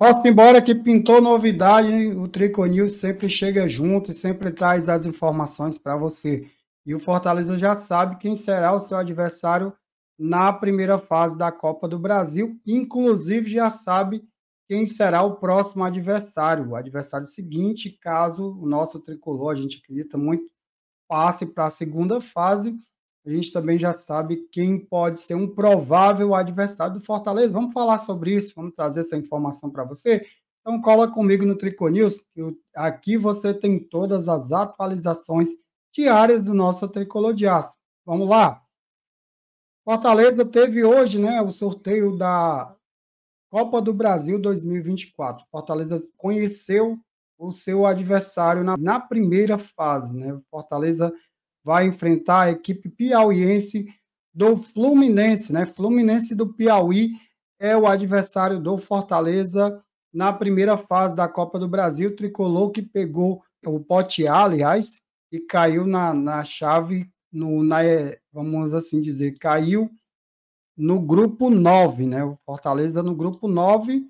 Posso ir embora que pintou novidade, hein? o Trico News sempre chega junto e sempre traz as informações para você. E o Fortaleza já sabe quem será o seu adversário na primeira fase da Copa do Brasil, inclusive já sabe quem será o próximo adversário, o adversário seguinte, caso o nosso tricolor, a gente acredita muito, passe para a segunda fase a gente também já sabe quem pode ser um provável adversário do Fortaleza. Vamos falar sobre isso, vamos trazer essa informação para você. Então cola comigo no Triconews, que aqui você tem todas as atualizações diárias do nosso Tricolor de Aço. Vamos lá. Fortaleza teve hoje, né, o sorteio da Copa do Brasil 2024. Fortaleza conheceu o seu adversário na, na primeira fase, né? Fortaleza vai enfrentar a equipe piauiense do Fluminense, né? Fluminense do Piauí é o adversário do Fortaleza na primeira fase da Copa do Brasil, tricolor que pegou o pote A, aliás, e caiu na, na chave, no, na, é, vamos assim dizer, caiu no grupo 9, né? O Fortaleza no grupo 9,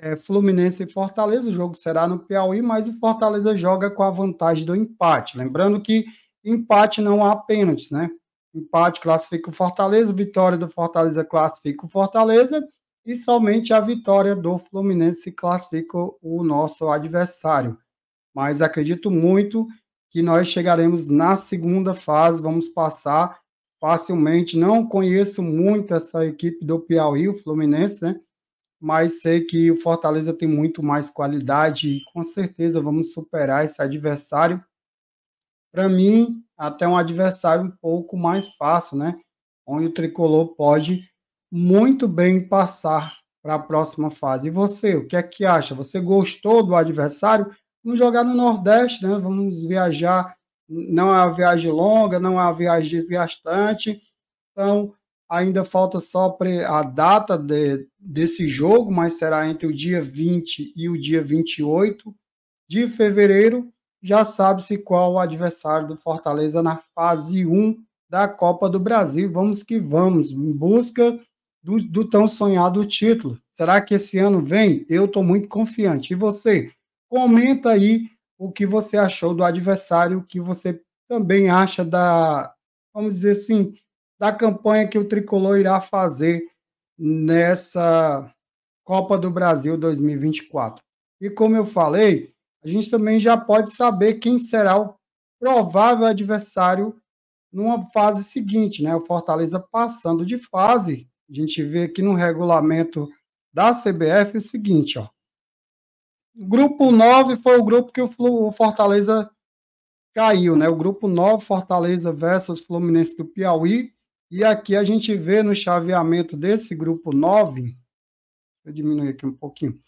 é Fluminense e Fortaleza, o jogo será no Piauí, mas o Fortaleza joga com a vantagem do empate. Lembrando que empate não há pênaltis, né? Empate classifica o Fortaleza, vitória do Fortaleza classifica o Fortaleza e somente a vitória do Fluminense classifica o nosso adversário. Mas acredito muito que nós chegaremos na segunda fase, vamos passar facilmente. Não conheço muito essa equipe do Piauí, o Fluminense, né? Mas sei que o Fortaleza tem muito mais qualidade e com certeza vamos superar esse adversário para mim, até um adversário um pouco mais fácil, né? Onde o tricolor pode muito bem passar para a próxima fase. E você, o que é que acha? Você gostou do adversário? Vamos jogar no Nordeste, né? Vamos viajar. Não é uma viagem longa, não é uma viagem desgastante. Então, ainda falta só a data de, desse jogo, mas será entre o dia 20 e o dia 28 de fevereiro já sabe-se qual o adversário do Fortaleza na fase 1 da Copa do Brasil. Vamos que vamos, em busca do, do tão sonhado título. Será que esse ano vem? Eu estou muito confiante. E você? Comenta aí o que você achou do adversário, o que você também acha da, vamos dizer assim, da campanha que o Tricolor irá fazer nessa Copa do Brasil 2024. E como eu falei, a gente também já pode saber quem será o provável adversário numa fase seguinte, né? O Fortaleza passando de fase, a gente vê aqui no regulamento da CBF o seguinte, ó. O grupo 9 foi o grupo que o Fortaleza caiu, né? O grupo 9 Fortaleza versus Fluminense do Piauí. E aqui a gente vê no chaveamento desse grupo 9, eu diminuir aqui um pouquinho.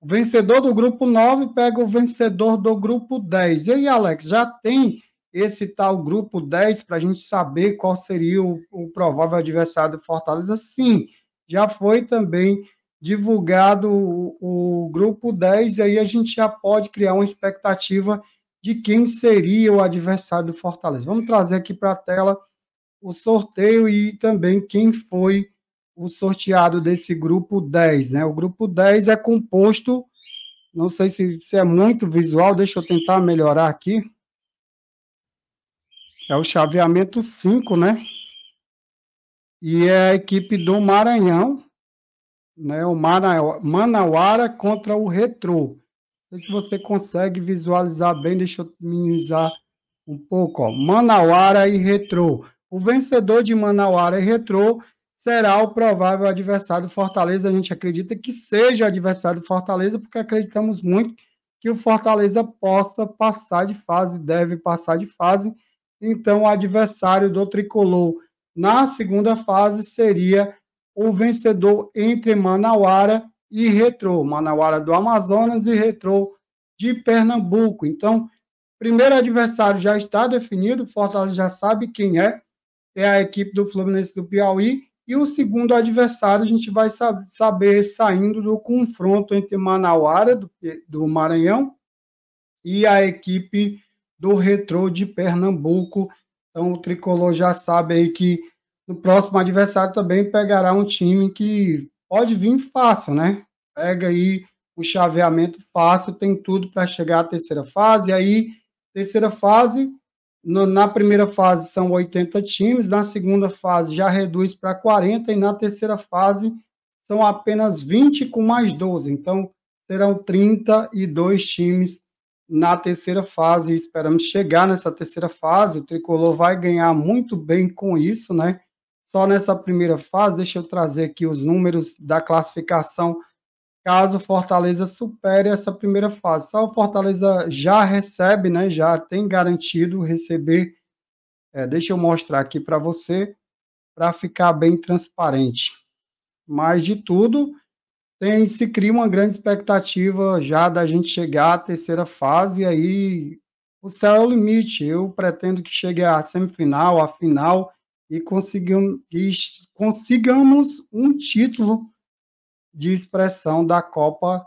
O vencedor do grupo 9 pega o vencedor do grupo 10. E aí, Alex, já tem esse tal grupo 10 para a gente saber qual seria o, o, provável adversário do Fortaleza? Sim, já foi também divulgado o, o grupo 10 e aí a gente já pode criar uma expectativa de quem seria o adversário do Fortaleza. Vamos trazer aqui para a tela o sorteio e também quem foi o sorteado desse grupo 10, né? O grupo 10 é composto, não sei se, se é muito visual, deixa eu tentar melhorar aqui. É o chaveamento 5, né? E é a equipe do Maranhão, né? O Manauara contra o Retro. Não sei se você consegue visualizar bem, deixa eu minimizar um pouco, ó. Manauara e Retro. O vencedor de Manauara e Retro será o provável adversário do Fortaleza. A gente acredita que seja o adversário do Fortaleza, porque acreditamos muito que o Fortaleza possa passar de fase, deve passar de fase. Então, o adversário do Tricolor na segunda fase seria o vencedor entre Manauara e Retrô. Manauara do Amazonas e Retrô de Pernambuco. Então, primeiro adversário já está definido, Fortaleza já sabe quem é, é a equipe do Fluminense do Piauí, e o segundo adversário a gente vai saber saindo do confronto entre Manauara, do, do Maranhão, e a equipe do Retrô de Pernambuco. Então o Tricolor já sabe aí que no próximo adversário também pegará um time que pode vir fácil, né? Pega aí o chaveamento fácil, tem tudo para chegar à terceira fase. E aí, terceira fase, no, na primeira fase são 80 times, na segunda fase já reduz para 40 e na terceira fase são apenas 20 com mais 12. Então, serão 32 times na terceira fase. Esperamos chegar nessa terceira fase. O Tricolor vai ganhar muito bem com isso, né? Só nessa primeira fase, deixa eu trazer aqui os números da classificação caso Fortaleza supere essa primeira fase. Só o Fortaleza já recebe, né? Já tem garantido receber. É, deixa eu mostrar aqui para você, para ficar bem transparente. Mais de tudo, tem se cria uma grande expectativa já da gente chegar à terceira fase e aí o céu é o limite. Eu pretendo que chegue à semifinal, à final e, e consigamos um título de expressão da Copa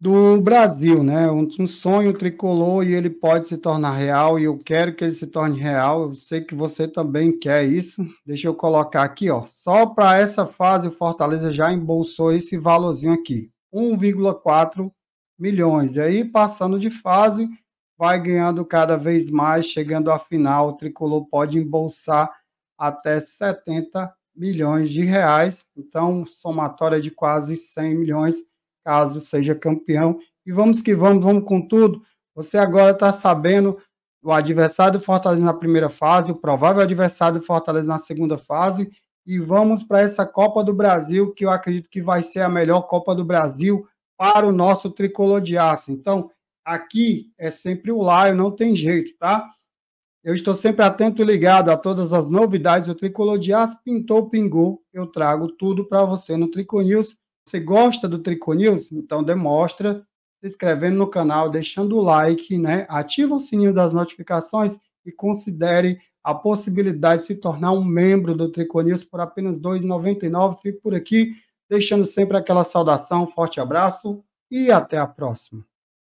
do Brasil, né? Um, um sonho tricolor e ele pode se tornar real e eu quero que ele se torne real. Eu sei que você também quer isso. Deixa eu colocar aqui, ó. Só para essa fase o Fortaleza já embolsou esse valorzinho aqui, 1,4 milhões. E aí passando de fase, vai ganhando cada vez mais, chegando à final, o tricolor pode embolsar até 70 milhões de reais, então somatória de quase 100 milhões, caso seja campeão. E vamos que vamos, vamos com tudo. Você agora está sabendo o adversário do Fortaleza na primeira fase, o provável adversário do Fortaleza na segunda fase, e vamos para essa Copa do Brasil, que eu acredito que vai ser a melhor Copa do Brasil para o nosso tricolor de aço. Então, aqui é sempre o Laio, não tem jeito, tá? Eu estou sempre atento e ligado a todas as novidades do Tricolor de Aço. Pintou, pingou, eu trago tudo para você no Trico News. Você gosta do Trico News? Então demonstra se inscrevendo no canal, deixando o like, né? Ativa o sininho das notificações e considere a possibilidade de se tornar um membro do Trico News por apenas R$ 2,99. Fico por aqui, deixando sempre aquela saudação, forte abraço e até a próxima.